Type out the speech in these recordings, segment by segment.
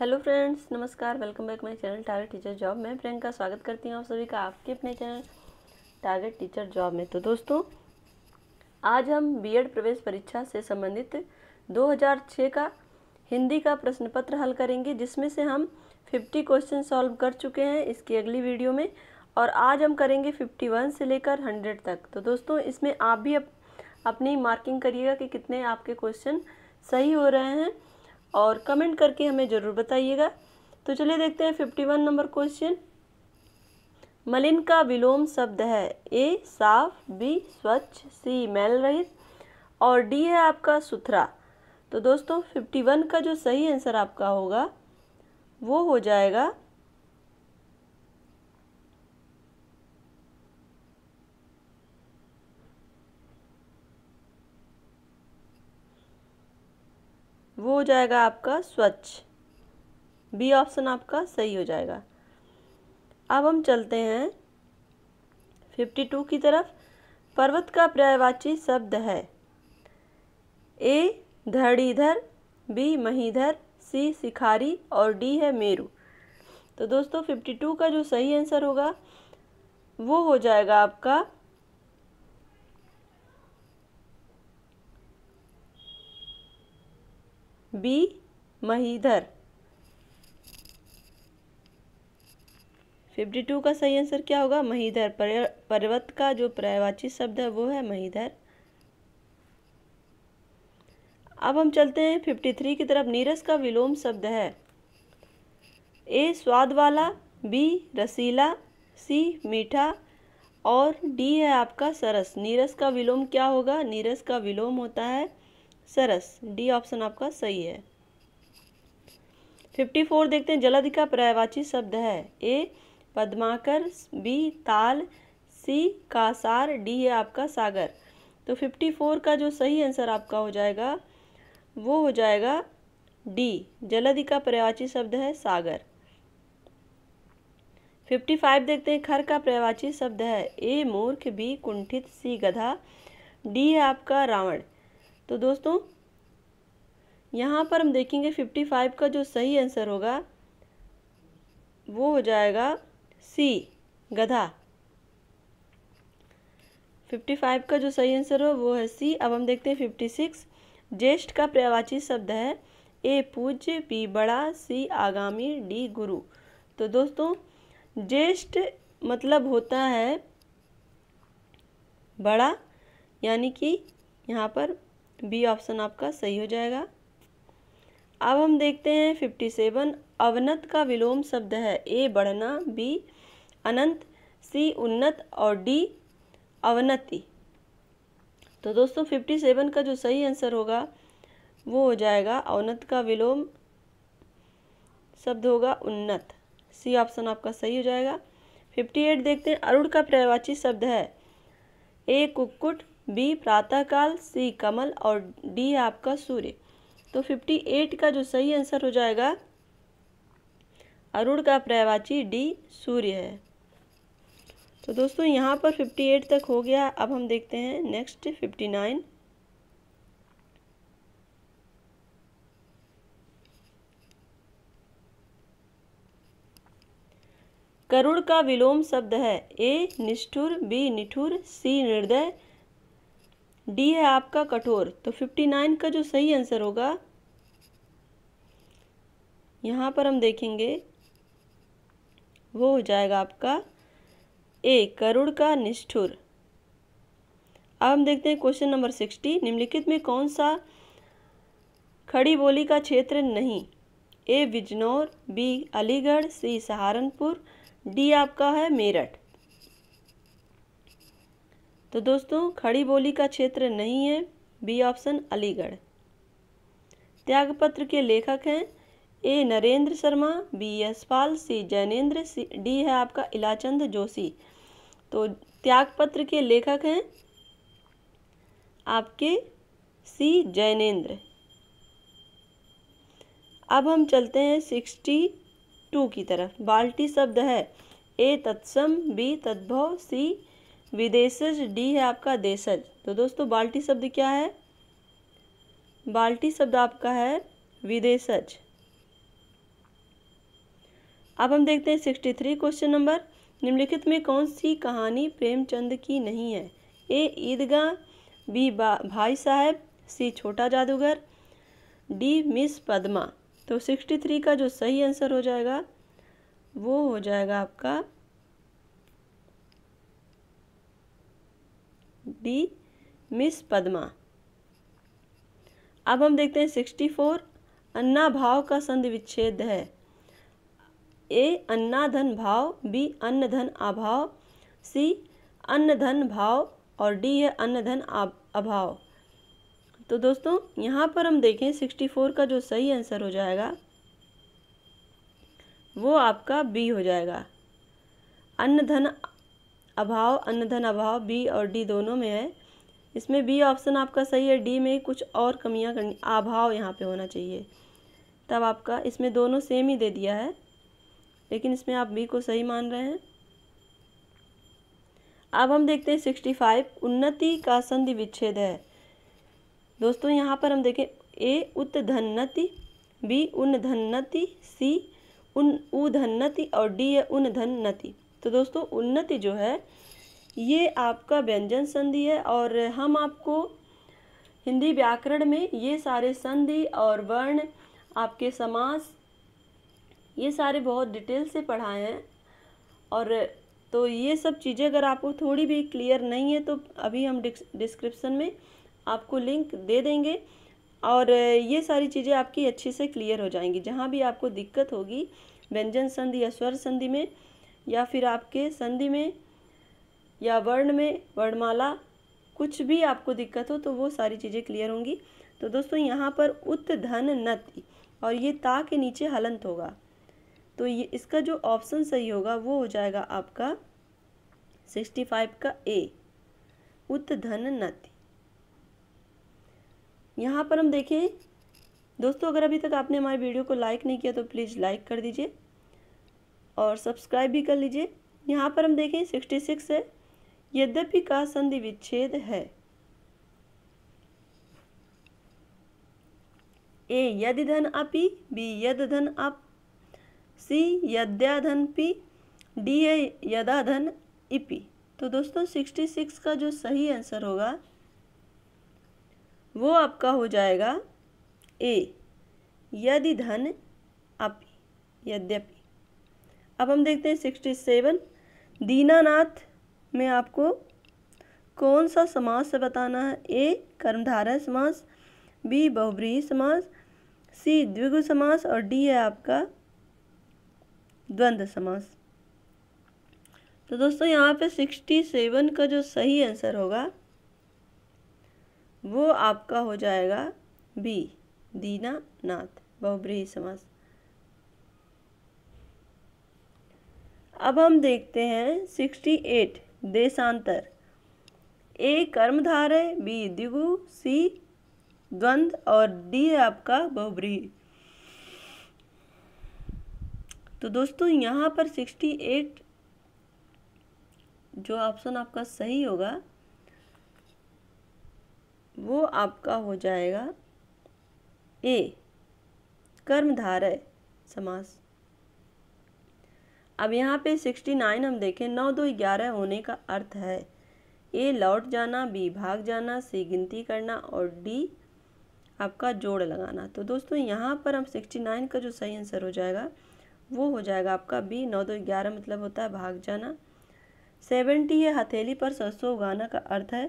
hello friends नमस्कार welcome back my channel target teacher job मैं प्रियंका स्वागत करती हूँ आप सभी का आपके अपने चैनल टारगेट टीचर जॉब में तो दोस्तों आज हम बीएड प्रवेश परीक्षा से संबंधित 2006 का हिंदी का प्रश्न पत्र हल करेंगे जिसमें से हम 50 क्वेश्चन सॉल्व कर चुके हैं इसकी अगली वीडियो में और आज हम करेंगे फिफ्टी से लेकर हंड्रेड तक तो दोस्तों इसमें आप भी अप, अपनी मार्किंग करिएगा कि कितने आपके क्वेश्चन सही हो रहे हैं और कमेंट करके हमें ज़रूर बताइएगा तो चलिए देखते हैं फिफ्टी वन नंबर क्वेश्चन मलिन का विलोम शब्द है ए साफ बी स्वच्छ सी मैल रहित और डी है आपका सुथरा तो दोस्तों फिफ्टी वन का जो सही आंसर आपका होगा वो हो जाएगा हो जाएगा आपका स्वच्छ बी ऑप्शन आपका सही हो जाएगा अब हम चलते हैं फिफ्टी टू की तरफ पर्वत का पर्यायवाची शब्द है ए धड़ीधर बी महीधर सी सिखारी और डी है मेरू तो दोस्तों फिफ्टी टू का जो सही आंसर होगा वो हो जाएगा आपका बी महीधर फिफ्टी टू का सही आंसर क्या होगा महीधर पर्वत का जो पर्यावाची शब्द है वो है महीधर अब हम चलते हैं फिफ्टी थ्री की तरफ नीरस का विलोम शब्द है ए स्वाद वाला बी रसीला सी मीठा और डी है आपका सरस नीरस का विलोम क्या होगा नीरस का विलोम होता है सरस डी ऑप्शन आपका सही है फिफ्टी फोर देखते हैं जलद का पर्यायवाची शब्द है ए पद्माकर बी ताल सी कासार डी है आपका सागर तो फिफ्टी फोर का जो सही आंसर आपका हो जाएगा वो हो जाएगा डी जलधि का पर्यायवाची शब्द है सागर फिफ्टी फाइव देखते हैं खर का पर्यायवाची शब्द है ए मूर्ख बी कुंठित सी गधा डी है आपका रावण तो दोस्तों यहाँ पर हम देखेंगे फिफ्टी फाइव का जो सही आंसर होगा वो हो जाएगा सी गधा फिफ्टी फाइव का जो सही आंसर हो वो है सी अब हम देखते हैं फिफ्टी सिक्स ज्येष्ठ का प्रयावाची शब्द है ए पूज्य पी बड़ा सी आगामी डी गुरु तो दोस्तों ज्येष्ठ मतलब होता है बड़ा यानी कि यहाँ पर बी ऑप्शन आपका सही हो जाएगा अब हम देखते हैं फिफ्टी सेवन अवनत का विलोम शब्द है ए बढ़ना बी अनंत सी उन्नत और डी अवनति तो दोस्तों फिफ्टी सेवन का जो सही आंसर होगा वो हो जाएगा अवनत का विलोम शब्द होगा उन्नत सी ऑप्शन आपका सही हो जाएगा फिफ्टी एट देखते हैं अरुण का प्रयवाची शब्द है ए कुक्कुट बी प्रातःकाल सी कमल और डी आपका सूर्य तो फिफ्टी एट का जो सही आंसर हो जाएगा अरुण का प्रयवाची डी सूर्य है तो दोस्तों यहाँ पर फिफ्टी एट तक हो गया अब हम देखते हैं नेक्स्ट फिफ्टी नाइन करुण का विलोम शब्द है ए निष्ठुर बी निठुर सी निर्दय डी है आपका कठोर तो फिफ्टी नाइन का जो सही आंसर होगा यहाँ पर हम देखेंगे वो हो जाएगा आपका ए करुण का निष्ठुर अब हम देखते हैं क्वेश्चन नंबर सिक्सटी निम्नलिखित में कौन सा खड़ी बोली का क्षेत्र नहीं A Bijnor B Aligarh C Saharanpur D आपका है मेरठ तो दोस्तों खड़ी बोली का क्षेत्र नहीं है बी ऑप्शन अलीगढ़ त्यागपत्र के लेखक हैं A Narendra Sharma B Yashpal C Jainendra C D है आपका इलाचंद जोशी तो त्यागपत्र के लेखक हैं आपके सी जैनेन्द्र अब हम चलते हैं सिक्सटी टू की तरफ बाल्टी शब्द है ए तत्सम बी तद्भव सी विदेशज डी है आपका देशज तो दोस्तों बाल्टी शब्द क्या है बाल्टी शब्द आपका है विदेशज अब हम देखते हैं सिक्सटी थ्री क्वेश्चन नंबर निम्नलिखित में कौन सी कहानी प्रेमचंद की नहीं है ए ईदगाह बी भाई साहब सी छोटा जादूगर डी मिस पद्मा तो सिक्सटी थ्री का जो सही आंसर हो जाएगा वो हो जाएगा आपका डी मिस पद्मा अब हम देखते हैं सिक्सटी फोर अन्ना भाव का संधि विच्छेद है ए अन्ना धन भाव बी अन्न धन अभाव सी अन्न धन भाव और डी है अन्न धन अभाव तो दोस्तों यहाँ पर हम देखें सिक्सटी फोर का जो सही आंसर हो जाएगा वो आपका बी हो जाएगा अन्न धन अभाव अन्नधन अभाव बी और डी दोनों में है इसमें बी ऑप्शन आपका सही है डी में कुछ और कमियां करनी अभाव यहाँ पे होना चाहिए तब आपका इसमें दोनों सेम ही दे दिया है लेकिन इसमें आप बी को सही मान रहे हैं अब हम देखते हैं सिक्सटी फाइव उन्नति का संधि विच्छेद है दोस्तों यहाँ पर हम देखें ए धन्नति बी उन धन्नति सी उन उधन्नति और डी है उन धन्नति तो दोस्तों उन्नति जो है ये आपका व्यंजन संधि है और हम आपको हिंदी व्याकरण में ये सारे संधि और वर्ण आपके समास ये सारे बहुत डिटेल से पढ़ाए हैं और तो ये सब चीज़ें अगर आपको थोड़ी भी क्लियर नहीं है तो अभी हम डिस्क्रिप्सन में आपको लिंक दे देंगे और ये सारी चीज़ें आपकी अच्छे से क्लियर हो जाएंगी जहाँ भी आपको दिक्कत होगी व्यंजन संधि या स्वर संधि में या फिर आपके संधि में या वर्ण में वर्णमाला कुछ भी आपको दिक्कत हो तो वो सारी चीज़ें क्लियर होंगी तो दोस्तों यहाँ पर उत धन नति और ये ता के नीचे हलंत होगा तो ये इसका जो ऑप्शन सही होगा वो हो जाएगा आपका सिक्सटी फाइव का ए उत धन नति यहाँ पर हम देखें दोस्तों अगर अभी तक आपने हमारे वीडियो को लाइक नहीं किया तो प्लीज़ लाइक कर दीजिए और सब्सक्राइब भी कर लीजिए यहाँ पर हम देखें सिक्सटी सिक्स है यद्यपि का संधि विच्छेद है ए यदि धन अपि बी यद धन अप सी यद्या धन पी डी ए यदा धन इपी तो दोस्तों सिक्सटी सिक्स का जो सही आंसर होगा वो आपका हो जाएगा ए यदि धन अपि यद्यपि अब हम देखते हैं सिक्सटी सेवन दीनानाथ में आपको कौन सा समाज से बताना है ए कर्मधारा समास बी बहुब्रीही समास सी द्विगु समास और डी है आपका द्वंद्व समास तो दोस्तों यहाँ पे सिक्सटी सेवन का जो सही आंसर होगा वो आपका हो जाएगा बी दीना नाथ बहुब्रीही समास अब हम देखते हैं सिक्सटी एट देशांतर ए कर्मधार है बी दिगु सी द्वंद और डी है आपका बहुब्री तो दोस्तों यहाँ पर सिक्सटी एट जो ऑप्शन आपका सही होगा वो आपका हो जाएगा ए कर्मधारय समास अब यहाँ पे सिक्सटी नाइन हम देखें नौ दो ग्यारह होने का अर्थ है ए लौट जाना बी भाग जाना सी गिनती करना और डी आपका जोड़ लगाना तो दोस्तों यहाँ पर हम सिक्सटी नाइन का जो सही आंसर हो जाएगा वो हो जाएगा आपका बी नौ दो ग्यारह मतलब होता है भाग जाना सेवेंटी ये हथेली पर सरसों उगाना का अर्थ है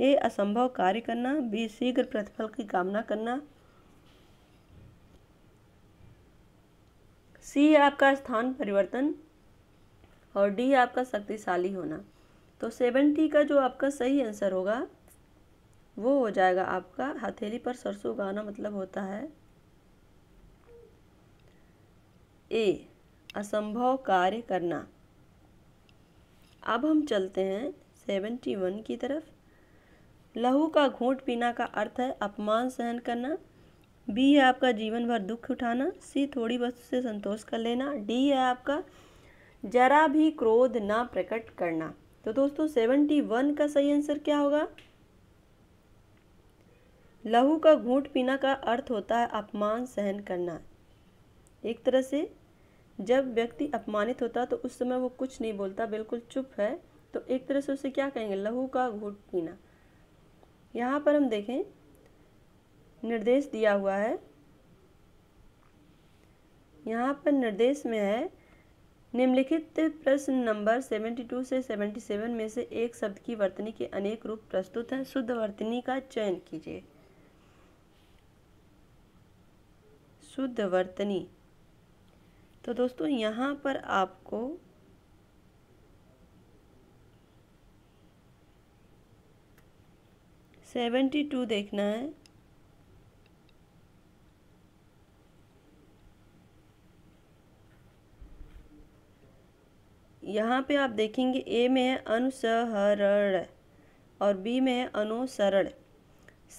ए असंभव कार्य करना बी शीघ्र प्रतिफल की कामना करना सी आपका स्थान परिवर्तन और डी आपका शक्तिशाली होना तो सेवेंटी का जो आपका सही आंसर होगा वो हो जाएगा आपका हथेली पर सरसों उगाना मतलब होता है ए असंभव कार्य करना अब हम चलते हैं सेवेंटी वन की तरफ लहू का घूट पीना का अर्थ है अपमान सहन करना बी है आपका जीवन भर दुख उठाना सी थोड़ी वस्तु से संतोष कर लेना डी है आपका जरा भी क्रोध ना प्रकट करना तो दोस्तों सेवेंटी वन का सही आंसर क्या होगा लहू का घूट पीना का अर्थ होता है अपमान सहन करना एक तरह से जब व्यक्ति अपमानित होता तो उस समय वो कुछ नहीं बोलता बिल्कुल चुप है तो एक तरह से उसे क्या कहेंगे लहू का घूट पीना यहाँ पर हम देखें निर्देश दिया हुआ है यहाँ पर निर्देश में है निम्नलिखित प्रश्न नंबर 72 से 77 में से एक शब्द की वर्तनी के अनेक रूप प्रस्तुत हैं शुद्ध वर्तनी का चयन कीजिए शुद्ध वर्तनी तो दोस्तों यहाँ पर आपको सेवेंटी टू देखना है यहाँ पे आप देखेंगे ए में है अनुसहरण और बी में है अनुसरण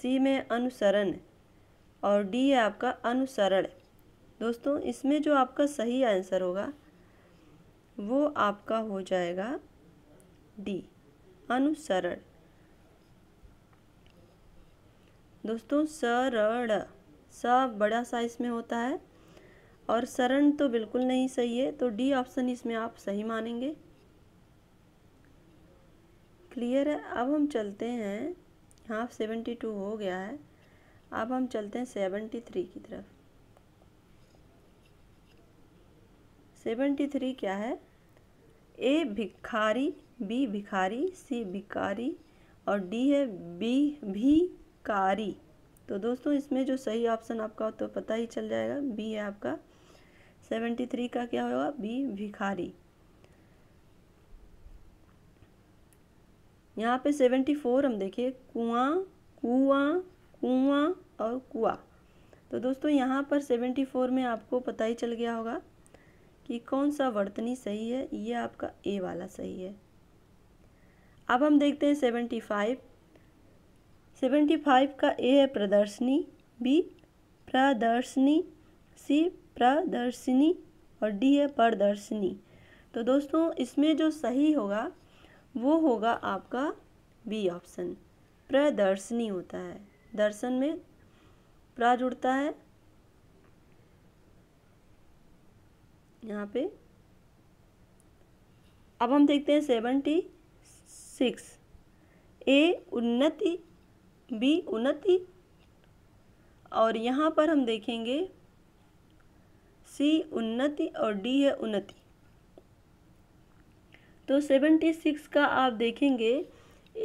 सी में अनुसरण और डी है आपका अनुसरण दोस्तों इसमें जो आपका सही आंसर होगा वो आपका हो जाएगा डी अनुसरण दोस्तों सरण स बड़ा साइज में होता है और शरण तो बिल्कुल नहीं सही है तो डी ऑप्शन इसमें आप सही मानेंगे क्लियर है अब हम चलते हैं हाँ सेवेंटी टू हो गया है अब हम चलते हैं सेवेंटी थ्री की तरफ सेवेंटी थ्री क्या है ए भिखारी बी भिखारी सी भिकारी और डी है बी भी कारी तो दोस्तों इसमें जो सही ऑप्शन आपका तो पता ही चल जाएगा बी है आपका सेवेंटी थ्री का क्या होगा बी भिखारी यहाँ पे सेवेंटी फोर हम देखें कुआं कुआं कुआं और कुआ तो दोस्तों यहाँ पर सेवेंटी फोर में आपको पता ही चल गया होगा कि कौन सा वर्तनी सही है ये आपका ए वाला सही है अब हम देखते हैं सेवेंटी फाइव सेवेंटी फाइव का ए है प्रदर्शनी बी प्रदर्शनी सी प्रदर्शनी और डी है प्रदर्शनी तो दोस्तों इसमें जो सही होगा वो होगा आपका बी ऑप्शन प्रदर्शनी होता है दर्शन में प्रा जुड़ता है यहाँ पे अब हम देखते हैं सेवेंटी सिक्स ए उन्नति बी उन्नति और यहाँ पर हम देखेंगे सी उन्नति और डी है उन्नति तो सेवेंटी सिक्स का आप देखेंगे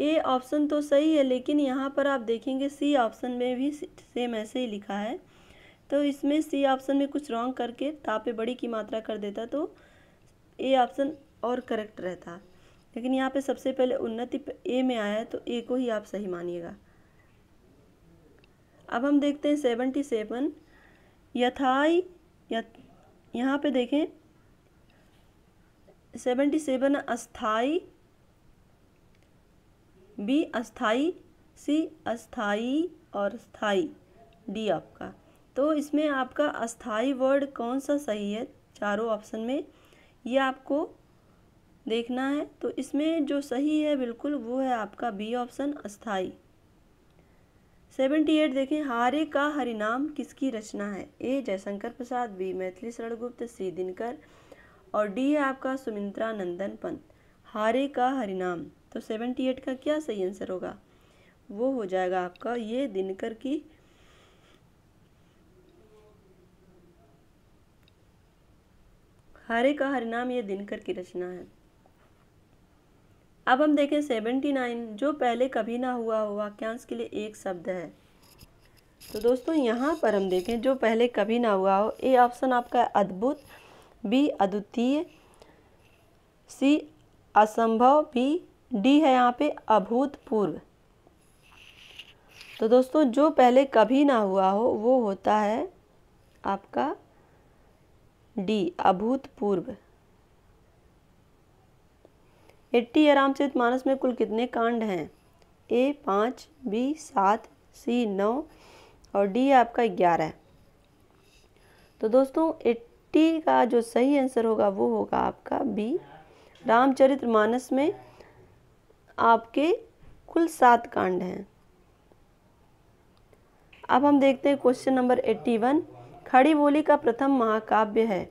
ए ऑप्शन तो सही है लेकिन यहाँ पर आप देखेंगे सी ऑप्शन में भी सेम ऐसे ही लिखा है तो इसमें सी ऑप्शन में कुछ रॉन्ग करके तापे बड़ी की मात्रा कर देता तो ए ऑप्शन और करेक्ट रहता लेकिन यहाँ पे सबसे पहले उन्नति ए में आया है तो ए को ही आप सही मानिएगा अब हम देखते हैं सेवनटी सेवन यथाई या यहाँ पे देखें सेवेंटी सेवन अस्थाई बी अस्थाई सी अस्थाई और स्थाई डी आपका तो इसमें आपका अस्थाई वर्ड कौन सा सही है चारों ऑप्शन में ये आपको देखना है तो इसमें जो सही है बिल्कुल वो है आपका बी ऑप्शन अस्थाई सेवेंटी एट देखें हारे का हरिनाम किसकी रचना है A Jaishankar Prasad B Maithili Sharangupt C Dinkar और डी है आपका सुमित्रा नंदन पंत हारे का हरिनाम तो सेवेंटी एट का क्या सही आंसर होगा वो हो जाएगा आपका ये दिनकर की हारे का हरिनाम ये दिनकर की रचना है अब हम देखें सेवेंटी नाइन जो पहले कभी ना हुआ हो वाक्यांश के लिए एक शब्द है तो दोस्तों यहाँ पर हम देखें जो पहले कभी ना हुआ हो ए ऑप्शन आपका अद्भुत बी अद्वितीय सी असंभव बी डी है यहाँ पे अभूतपूर्व तो दोस्तों जो पहले कभी ना हुआ हो वो होता है आपका डी अभूतपूर्व एट्टी आरामचरित मानस में कुल कितने कांड हैं ए पाँच बी सात सी नौ और डी आपका ग्यारह तो दोस्तों एट्टी का जो सही आंसर होगा वो होगा आपका बी रामचरित्र मानस में आपके कुल सात कांड हैं अब हम देखते हैं क्वेश्चन नंबर एट्टी वन खड़ी बोली का प्रथम महाकाव्य है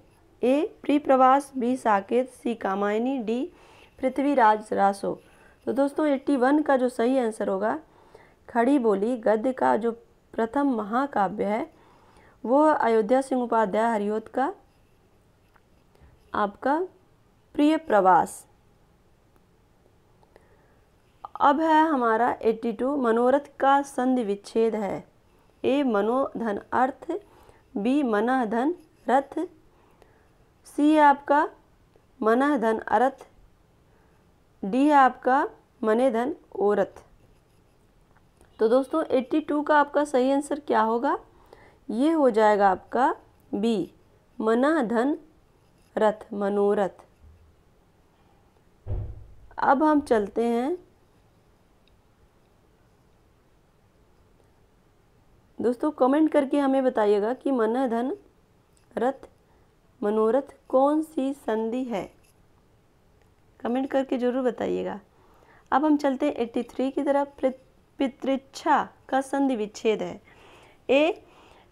ए प्री प्रवास B Saket C Kamayani D Prithviraj Raso तो दोस्तों एट्टी वन का जो सही आंसर होगा खड़ी बोली गद्य का जो प्रथम महाकाव्य है वो अयोध्या सिंह उपाध्याय हरिओत का आपका प्रिय प्रवास अब है हमारा 82 मनोरथ का संधि विच्छेद है ए मनोधन अर्थ बी मनः धन रथ सी आपका मनः धन अर्थ डी है आपका मने धन औरत तो दोस्तों 82 का आपका सही आंसर क्या होगा ये हो जाएगा आपका बी मना धन रथ मनोरथ अब हम चलते हैं दोस्तों कमेंट करके हमें बताइएगा कि मन धन रथ मनोरथ कौन सी संधि है कमेंट करके ज़रूर बताइएगा अब हम चलते हैं एट्टी थ्री की तरफ पितृच्छा का संधि विच्छेद है ए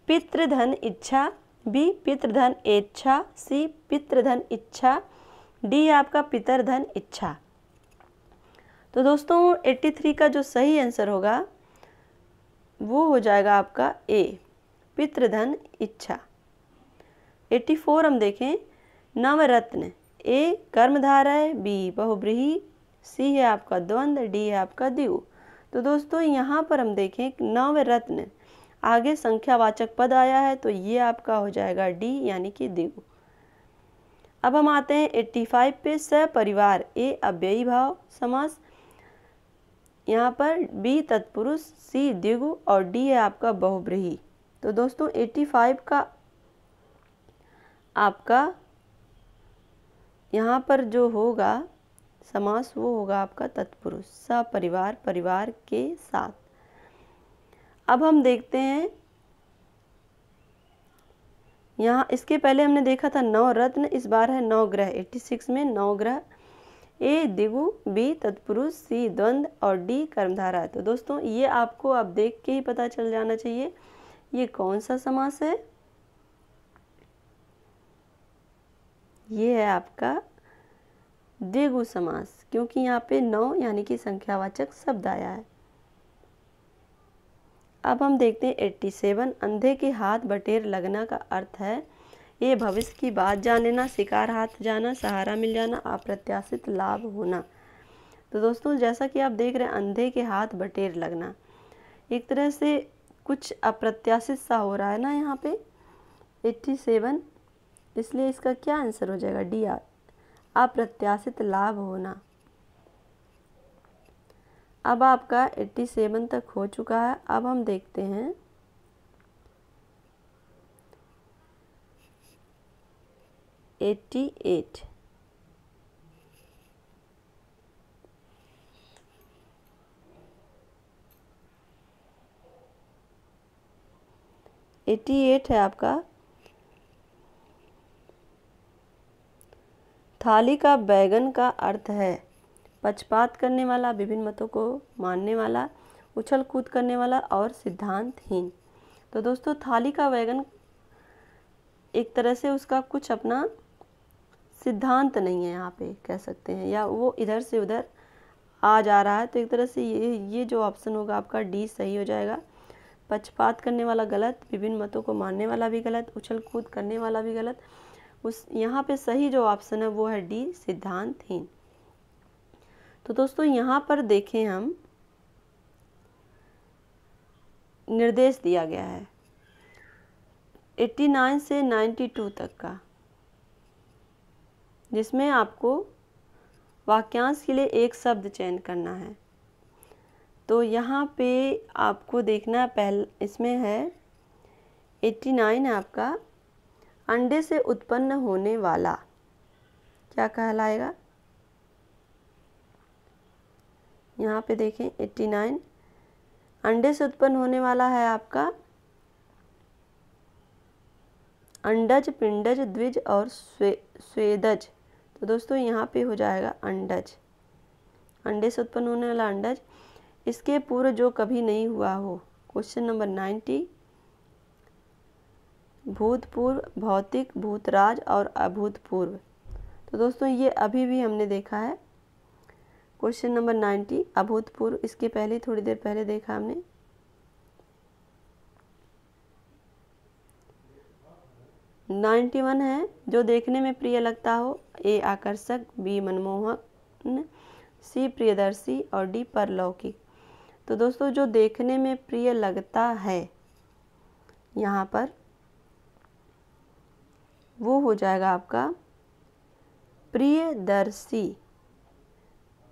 पितृधन इच्छा बी पितृधन इच्छा सी पितृधन इच्छा डी आपका पितरधन इच्छा तो दोस्तों 83 का जो सही आंसर होगा वो हो जाएगा आपका ए पितृधन इच्छा 84 हम देखें नवरत्न ए कर्मधारा है बी बहुब्रीही सी है आपका द्वंद डी है आपका द्यु तो दोस्तों यहाँ पर हम देखें नव रत्न आगे संख्यावाचक पद आया है तो ये आपका हो जाएगा डी यानी कि द्यु अब हम आते हैं एट्टी फाइव पे सपरिवार ए अव्ययी भाव समास यहाँ पर बी तत्पुरुष सी दिगु और डी है आपका बहुब्रीही तो दोस्तों 85 का आपका यहाँ पर जो होगा समास वो होगा आपका तत्पुरुष सपरिवार परिवार के साथ अब हम देखते हैं यहाँ इसके पहले हमने देखा था नौ रत्न इस बार है नौ ग्रह 86 में नौ ग्रह ए दिगु बी तत्पुरुष सी द्वंद और डी कर्मधारा तो दोस्तों ये आपको आप देख के ही पता चल जाना चाहिए ये कौन सा समास है ये है आपका द्विगु समास क्योंकि यहाँ पे नौ यानी कि संख्यावाचक शब्द आया है अब हम देखते हैं एट्टी सेवन अंधे के हाथ बटेर लगना का अर्थ है ये भविष्य की बात जान लेना शिकार हाथ जाना सहारा मिल जाना अप्रत्याशित लाभ होना तो दोस्तों जैसा कि आप देख रहे हैं अंधे के हाथ बटेर लगना एक तरह से कुछ अप्रत्याशित सा हो रहा है ना यहाँ पे एट्टी सेवन इसलिए इसका क्या आंसर हो जाएगा डी आर अप्रत्याशित लाभ होना अब आपका 87 तक हो चुका है अब हम देखते हैं एट्टी एट एट्टी एट है आपका थाली का बैगन का अर्थ है पक्षपात करने वाला विभिन्न मतों को मानने वाला उछल कूद करने वाला और सिद्धांतहीन तो दोस्तों थाली का बैगन एक तरह से उसका कुछ अपना सिद्धांत नहीं है यहाँ पे कह सकते हैं या वो इधर से उधर आ जा रहा है तो एक तरह से ये ये जो ऑप्शन होगा आपका डी सही हो जाएगा पक्षपात करने वाला गलत विभिन्न मतों को मानने वाला भी गलत उछल कूद करने वाला भी गलत उस यहाँ पे सही जो ऑप्शन है वो है डी सिद्धांतहीन तो दोस्तों यहाँ पर देखें हम निर्देश दिया गया है 89 से 92 तक का जिसमें आपको वाक्यांश के लिए एक शब्द चयन करना है तो यहाँ पे आपको देखना पहल इसमें है 89 आपका अंडे से उत्पन्न होने वाला क्या कहलाएगा यहाँ पे देखें 89 अंडे से उत्पन्न होने वाला है आपका अंडज पिंडज द्विज और स्वे स्वेदज तो दोस्तों यहाँ पे हो जाएगा अंडज अंडे से उत्पन्न होने वाला अंडज इसके पूर्व जो कभी नहीं हुआ हो क्वेश्चन नंबर नाइन्टी भूतपूर्व भौतिक भूतराज और अभूतपूर्व तो दोस्तों ये अभी भी हमने देखा है क्वेश्चन नंबर नाइन्टी अभूतपूर्व इसके पहले थोड़ी देर पहले देखा हमने नाइन्टी वन है जो देखने में प्रिय लगता हो ए आकर्षक बी मनमोहक सी प्रियदर्शी और डी परलौकिक तो दोस्तों जो देखने में प्रिय लगता है यहाँ पर वो हो जाएगा आपका प्रियदर्शी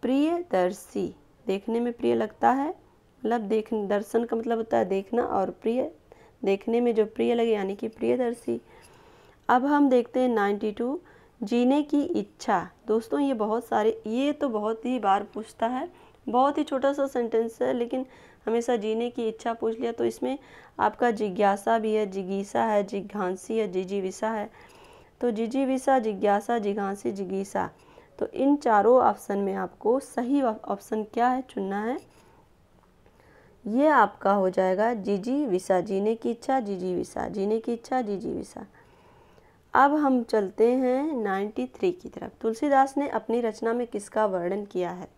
प्रियदर्शी देखने में प्रिय लगता है मतलब देख दर्शन का मतलब होता है देखना और प्रिय देखने में जो प्रिय लगे यानी कि प्रियदर्शी अब हम देखते हैं नाइन्टी टू जीने की इच्छा दोस्तों ये बहुत सारे ये तो बहुत ही बार पूछता है बहुत ही छोटा सा सेंटेंस है लेकिन हमेशा जीने की इच्छा पूछ लिया तो इसमें आपका जिज्ञासा भी है जिगीसा है जिज्ञासी है जिजीविसा है तो जिजीविसा जिज्ञासा जिघांसी जिगीसा तो इन चारों ऑप्शन में आपको सही ऑप्शन क्या है चुनना है ये आपका हो जाएगा जीजी विसा जीने की इच्छा जीजी विसा जीने की इच्छा जीजी विसा अब हम चलते हैं 93 की तरफ तुलसीदास ने अपनी रचना में किसका वर्णन किया है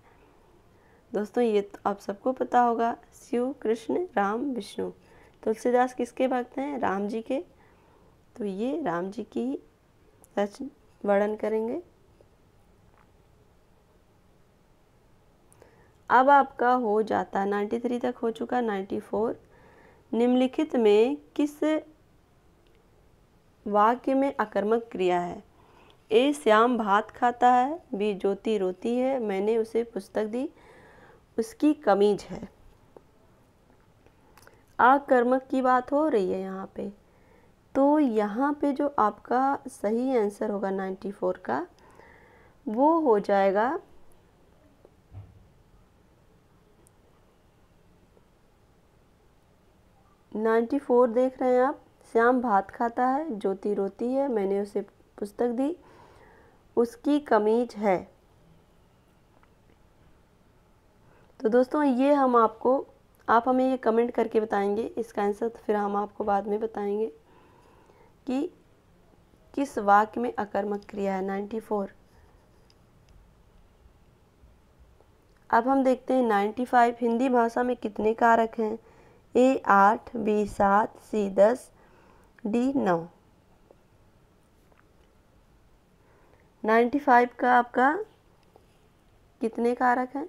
दोस्तों ये तो आप सबको पता होगा शिव कृष्ण राम विष्णु तुलसीदास किसके भक्त हैं राम जी के तो ये राम जी की सच वर्णन करेंगे अब आपका हो जाता 93 तक हो चुका 94 निम्नलिखित में किस वाक्य में आक्रमक क्रिया है ए श्याम भात खाता है बी ज्योति रोती है मैंने उसे पुस्तक दी उसकी कमीज है आकर्मक की बात हो रही है यहाँ पे तो यहाँ पे जो आपका सही आंसर होगा 94 का वो हो जाएगा नाइन्टी फोर देख रहे हैं आप श्याम भात खाता है ज्योति रोती है मैंने उसे पुस्तक दी उसकी कमीज है तो दोस्तों ये हम आपको आप हमें ये कमेंट करके बताएंगे इसका आंसर तो फिर हम आपको बाद में बताएंगे कि किस वाक्य में अकर्मक क्रिया है 94 अब हम देखते हैं 95 हिंदी भाषा में कितने कारक हैं ए आठ बी सात सी दस डी नौ 95 का आपका कितने कारक हैं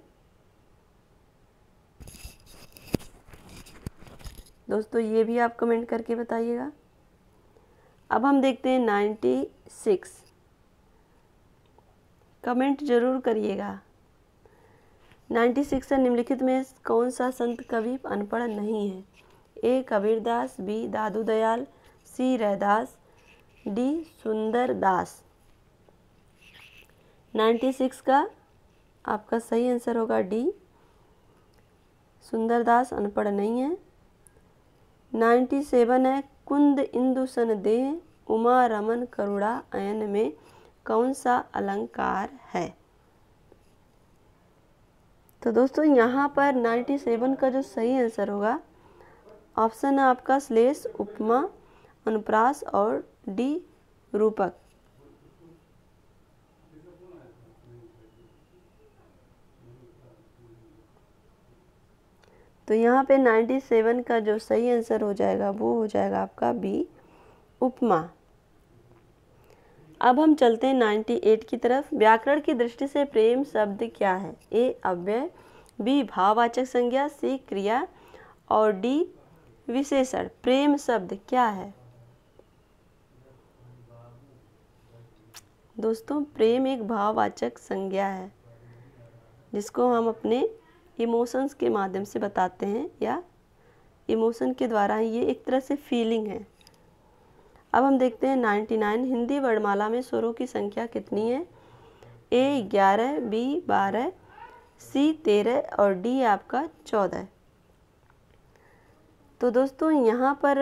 दोस्तों ये भी आप कमेंट करके बताइएगा अब हम देखते हैं नाइन्टी सिक्स कमेंट जरूर करिएगा नाइन्टी सिक्स निम्नलिखित में कौन सा संत कवि अनपढ़ नहीं है A Kabirdas B Dadu Dayal C Raidas D Sundar Das ninety six का आपका सही आंसर होगा डी सुंदरदास अनपढ़ नहीं है नाइन्टी सेवन है कुंद इंदुसन दे उमा रमन करुणा अयन में कौन सा अलंकार है तो दोस्तों यहाँ पर 97 का जो सही आंसर होगा ऑप्शन है आपका श्लेष उपमा अनुप्रास और डी रूपक तो यहाँ पे 97 का जो सही आंसर हो जाएगा वो हो जाएगा आपका बी उपमा अब हम चलते हैं 98 की तरफ व्याकरण की दृष्टि से प्रेम शब्द क्या है ए अव्यय बी भाववाचक संज्ञा सी क्रिया और डी विशेषण प्रेम शब्द क्या है दोस्तों प्रेम एक भाववाचक संज्ञा है जिसको हम अपने इमोशंस के माध्यम से बताते हैं या इमोशन के द्वारा ये एक तरह से फीलिंग है अब हम देखते हैं 99 हिंदी वर्णमाला में स्वरों की संख्या कितनी है ए ग्यारह बी बारह सी तेरह और डी आपका चौदह तो दोस्तों यहाँ पर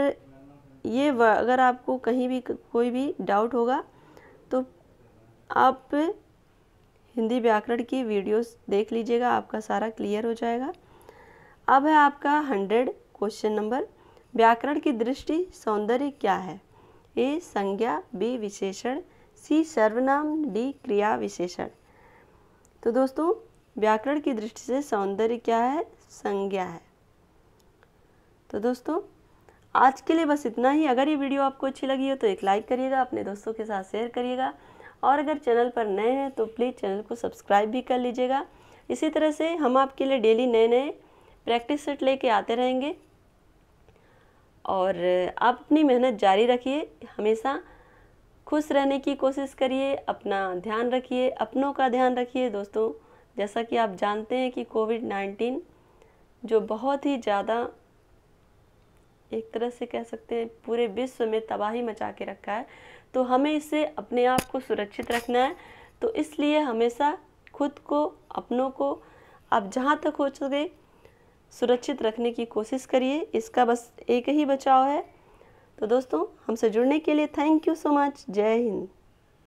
ये अगर आपको कहीं भी कोई भी डाउट होगा तो आप हिंदी व्याकरण की वीडियोस देख लीजिएगा आपका सारा क्लियर हो जाएगा अब है आपका हंड्रेड क्वेश्चन नंबर व्याकरण की दृष्टि सौंदर्य क्या है ए संज्ञा बी विशेषण सी सर्वनाम डी क्रिया विशेषण तो दोस्तों व्याकरण की दृष्टि से सौंदर्य क्या है संज्ञा है तो दोस्तों आज के लिए बस इतना ही अगर ये वीडियो आपको अच्छी लगी हो तो एक लाइक करिएगा अपने दोस्तों के साथ शेयर करिएगा और अगर चैनल पर नए हैं तो प्लीज़ चैनल को सब्सक्राइब भी कर लीजिएगा इसी तरह से हम आपके लिए डेली नए नए प्रैक्टिस सेट लेके आते रहेंगे और आप अपनी मेहनत जारी रखिए हमेशा खुश रहने की कोशिश करिए अपना ध्यान रखिए अपनों का ध्यान रखिए दोस्तों जैसा कि आप जानते हैं कि कोविड नाइन्टीन जो बहुत ही ज़्यादा एक तरह से कह सकते हैं पूरे विश्व में तबाही मचा के रखा है तो हमें इसे अपने आप को सुरक्षित रखना है तो इसलिए हमेशा खुद को अपनों को आप जहाँ तक हो सके सुरक्षित रखने की कोशिश करिए इसका बस एक ही बचाव है तो दोस्तों हमसे जुड़ने के लिए थैंक यू सो मच जय हिंद